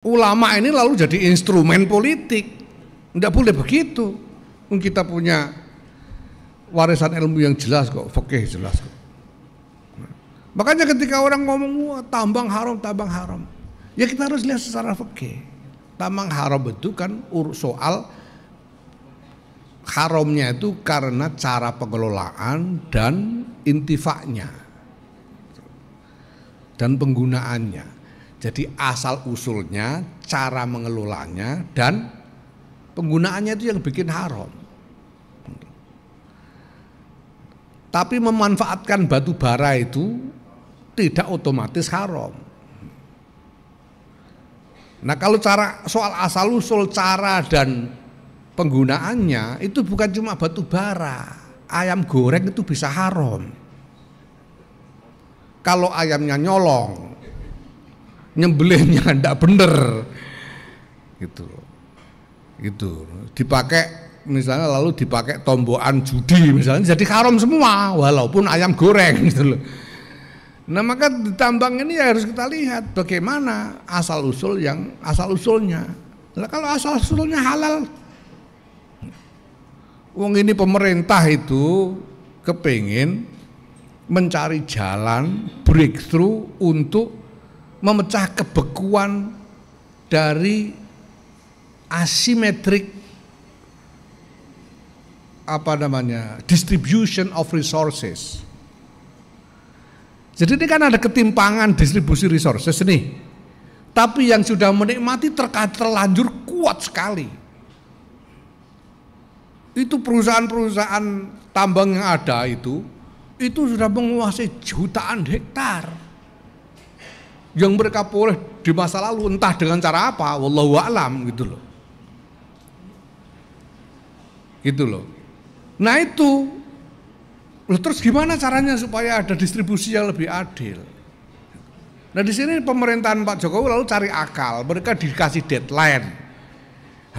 Ulama ini lalu jadi instrumen politik. Tidak boleh begitu. Kita punya warisan ilmu yang jelas kok, fakih jelas kok. Makanya ketika orang ngomong Wah, tambang haram, tambang haram. Ya kita harus lihat secara fakih. Tambang haram itu kan soal haramnya itu karena cara pengelolaan dan intifaknya dan penggunaannya. Jadi asal usulnya, cara mengelolanya dan penggunaannya itu yang bikin haram. Tapi memanfaatkan batu bara itu tidak otomatis haram. Nah kalau cara soal asal usul cara dan penggunaannya itu bukan cuma batu bara. Ayam goreng itu bisa haram. Kalau ayamnya nyolong, nyembelihnya tidak bener gitu gitu dipakai misalnya lalu dipakai tombokan judi misalnya jadi haram semua walaupun ayam goreng gitu loh nah maka ditambang ini ya harus kita lihat bagaimana asal usul yang asal usulnya nah, kalau asal usulnya halal uang ini pemerintah itu kepingin mencari jalan breakthrough untuk memecah kebekuan dari asimetrik apa namanya distribution of resources. Jadi ini kan ada ketimpangan distribusi resources nih. Tapi yang sudah menikmati terkait terlanjur kuat sekali. Itu perusahaan-perusahaan tambang yang ada itu, itu sudah menguasai jutaan hektar yang mereka peroleh di masa lalu entah dengan cara apa wallahu alam gitu loh gitu loh nah itu loh terus gimana caranya supaya ada distribusi yang lebih adil nah di sini pemerintahan Pak Jokowi lalu cari akal mereka dikasih deadline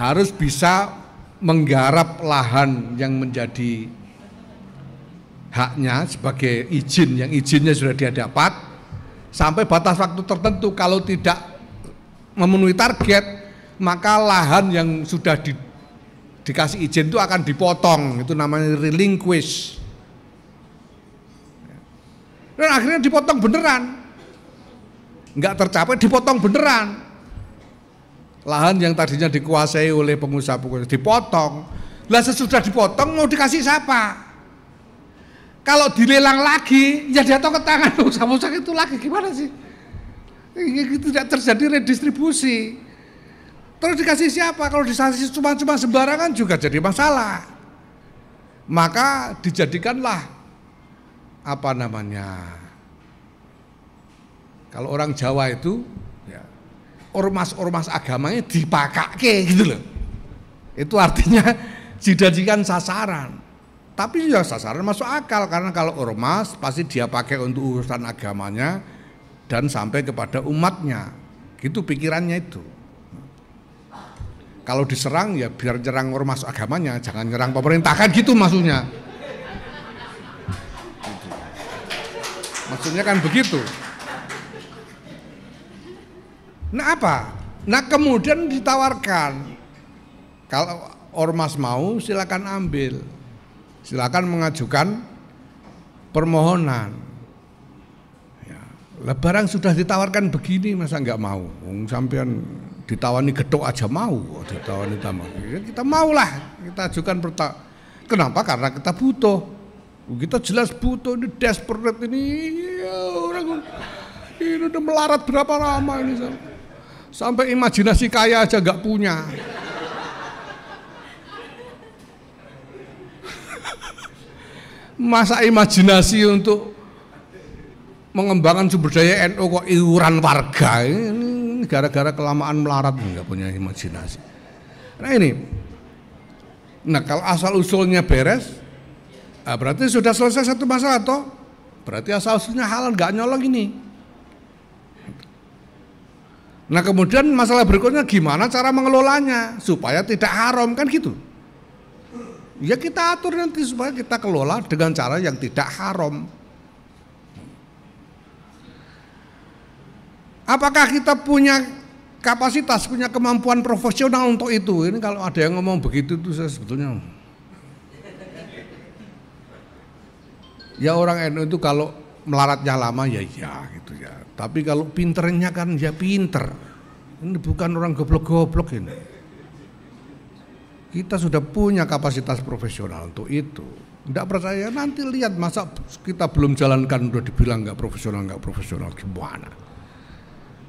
harus bisa menggarap lahan yang menjadi haknya sebagai izin yang izinnya sudah dia dapat sampai batas waktu tertentu kalau tidak memenuhi target maka lahan yang sudah di, dikasih izin itu akan dipotong itu namanya relinquish dan akhirnya dipotong beneran nggak tercapai dipotong beneran lahan yang tadinya dikuasai oleh pengusaha-pengusaha dipotong lah sesudah dipotong mau dikasih siapa kalau dilelang lagi, ya jatuh ke tangan usaha-usaha itu lagi gimana sih? ini Tidak terjadi redistribusi. Terus dikasih siapa? Kalau disanksi cuma-cuma sembarangan juga jadi masalah. Maka dijadikanlah apa namanya? Kalau orang Jawa itu ya, ormas-ormas agamanya dipakai gitu loh. Itu artinya dijadikan sasaran. Tapi ya sasaran masuk akal karena kalau ormas pasti dia pakai untuk urusan agamanya dan sampai kepada umatnya. Gitu pikirannya itu. Kalau diserang ya biar nyerang ormas agamanya, jangan nyerang pemerintah kan gitu maksudnya. Maksudnya kan begitu. Nah apa? Nah kemudian ditawarkan kalau ormas mau silakan ambil silakan mengajukan permohonan. Ya, Lebaran sudah ditawarkan begini masa nggak mau? Wong sampean ditawani getok aja mau, ditawani tamu. Ya, kita maulah, kita ajukan perta. Kenapa? Karena kita butuh. Kita jelas butuh ini desperate ini iya, orang ini udah melarat berapa lama ini sampai imajinasi kaya aja nggak punya. masa imajinasi untuk mengembangkan sumber daya NU kok iuran warga ini gara-gara kelamaan melarat nggak punya imajinasi nah ini nah kalau asal usulnya beres nah berarti sudah selesai satu masalah toh berarti asal usulnya halal nggak nyolong ini nah kemudian masalah berikutnya gimana cara mengelolanya supaya tidak haram kan gitu Ya kita atur nanti supaya kita kelola dengan cara yang tidak haram. Apakah kita punya kapasitas, punya kemampuan profesional untuk itu? Ini kalau ada yang ngomong begitu itu saya sebetulnya Ya orang NU itu kalau melaratnya lama ya ya gitu ya. Tapi kalau pinternya kan ya pinter. Ini bukan orang goblok-goblok ini. Kita sudah punya kapasitas profesional untuk itu. Tidak percaya nanti lihat masa kita belum jalankan udah dibilang nggak profesional nggak profesional gimana?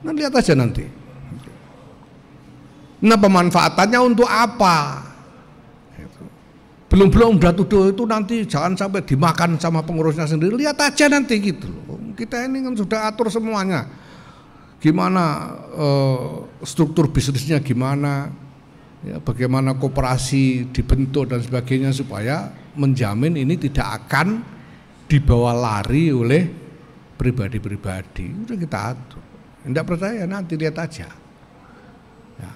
Nah lihat aja nanti. Nah pemanfaatannya untuk apa? Gitu. Belum belum udah tuduh itu nanti jangan sampai dimakan sama pengurusnya sendiri. Lihat aja nanti gitu Kita ini kan sudah atur semuanya. Gimana uh, struktur bisnisnya gimana, ya, bagaimana kooperasi dibentuk dan sebagainya supaya menjamin ini tidak akan dibawa lari oleh pribadi-pribadi. Udah kita atur. Tidak percaya nanti lihat aja. Ya.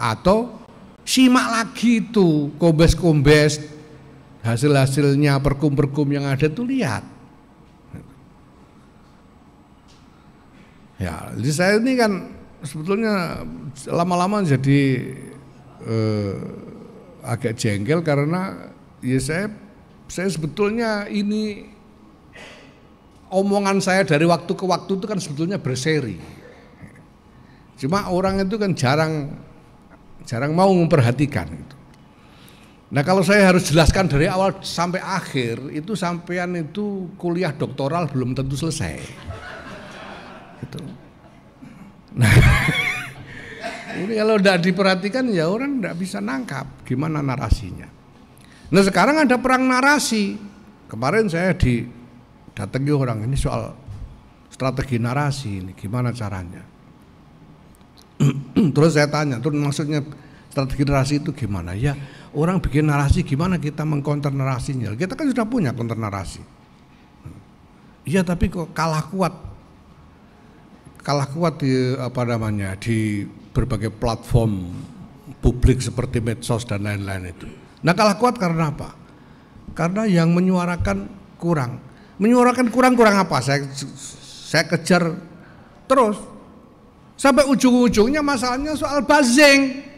Atau simak lagi itu kombes-kombes hasil-hasilnya perkum-perkum yang ada tuh lihat. Ya, jadi saya ini kan sebetulnya lama-lama jadi eh, agak jengkel karena ya saya saya sebetulnya ini omongan saya dari waktu ke waktu itu kan sebetulnya berseri. Cuma orang itu kan jarang jarang mau memperhatikan itu. Nah kalau saya harus jelaskan dari awal sampai akhir itu sampean itu kuliah doktoral belum tentu selesai. Gitu. Nah, Ini kalau tidak diperhatikan ya orang tidak bisa nangkap gimana narasinya. Nah sekarang ada perang narasi. Kemarin saya didatangi orang ini soal strategi narasi ini gimana caranya. terus saya tanya, terus maksudnya strategi narasi itu gimana? Ya orang bikin narasi gimana kita mengkonter narasinya? Kita kan sudah punya konter narasi. Iya tapi kok kalah kuat kalah kuat di apa namanya di berbagai platform publik seperti medsos dan lain-lain itu. Nah kalah kuat karena apa? Karena yang menyuarakan kurang. Menyuarakan kurang kurang apa? Saya saya kejar terus sampai ujung-ujungnya masalahnya soal buzzing.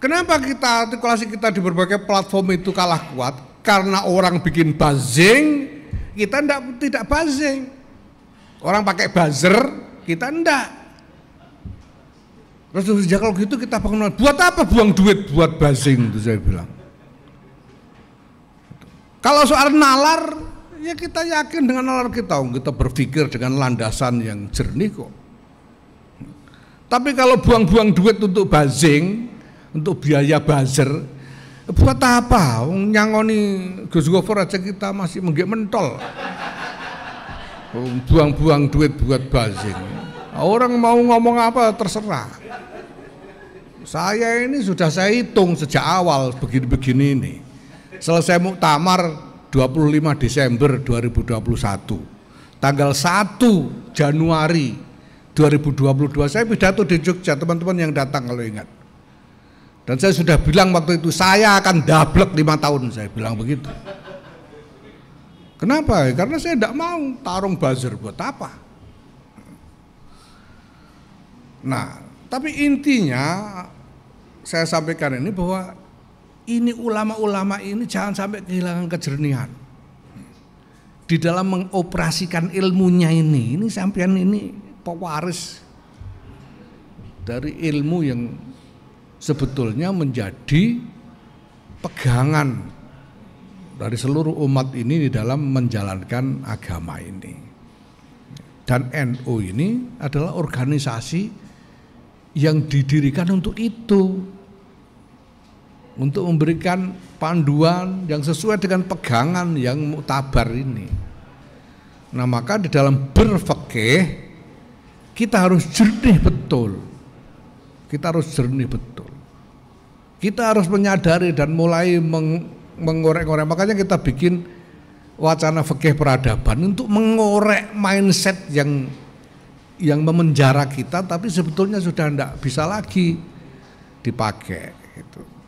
Kenapa kita artikulasi kita di berbagai platform itu kalah kuat? Karena orang bikin buzzing, kita enggak, tidak buzzing. Orang pakai buzzer, kita enggak rasul ya sejak kalau gitu kita pengenalan, buat apa buang duit buat basing itu saya bilang. Kalau soal nalar, ya kita yakin dengan nalar kita, oh, kita berpikir dengan landasan yang jernih kok. Tapi kalau buang-buang duit untuk bazing, untuk biaya buzzer, buat apa? Oh, nyangoni Gus Gofur aja kita masih menggek mentol. Oh, buang-buang duit buat bazing. Orang mau ngomong apa terserah. Saya ini sudah saya hitung sejak awal begini-begini ini. Selesai muktamar 25 Desember 2021. Tanggal 1 Januari 2022 saya pidato di Jogja, teman-teman yang datang kalau ingat. Dan saya sudah bilang waktu itu saya akan dablek lima tahun, saya bilang begitu. Kenapa? Karena saya tidak mau tarung buzzer buat apa? Nah, tapi intinya saya sampaikan ini bahwa ini ulama-ulama ini jangan sampai kehilangan kejernihan di dalam mengoperasikan ilmunya ini. Ini sampean ini pewaris dari ilmu yang sebetulnya menjadi pegangan dari seluruh umat ini di dalam menjalankan agama ini. Dan NU NO ini adalah organisasi yang didirikan untuk itu. Untuk memberikan panduan yang sesuai dengan pegangan yang mutabar ini. Nah maka di dalam berfekeh kita harus jernih betul. Kita harus jernih betul. Kita harus menyadari dan mulai meng, mengorek-ngorek. Makanya kita bikin wacana fikih peradaban untuk mengorek mindset yang yang memenjara kita tapi sebetulnya sudah tidak bisa lagi dipakai gitu.